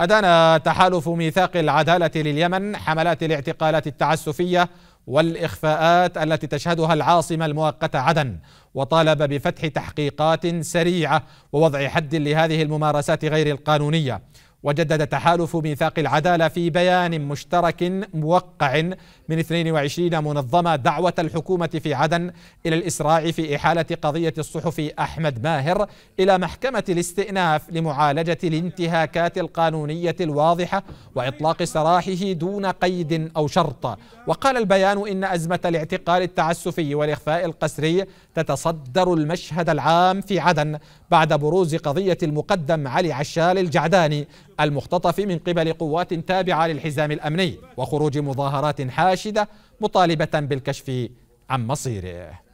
أدان تحالف ميثاق العدالة لليمن حملات الاعتقالات التعسفية والإخفاءات التي تشهدها العاصمة المؤقتة عدن وطالب بفتح تحقيقات سريعة ووضع حد لهذه الممارسات غير القانونية وجدد تحالف ميثاق العداله في بيان مشترك موقع من 22 منظمه دعوه الحكومه في عدن الى الاسراع في احاله قضيه الصحفي احمد ماهر الى محكمه الاستئناف لمعالجه الانتهاكات القانونيه الواضحه واطلاق سراحه دون قيد او شرط وقال البيان ان ازمه الاعتقال التعسفي والاخفاء القسري تتصدر المشهد العام في عدن بعد بروز قضيه المقدم علي عشال الجعداني المختطف من قبل قوات تابعة للحزام الأمني وخروج مظاهرات حاشدة مطالبة بالكشف عن مصيره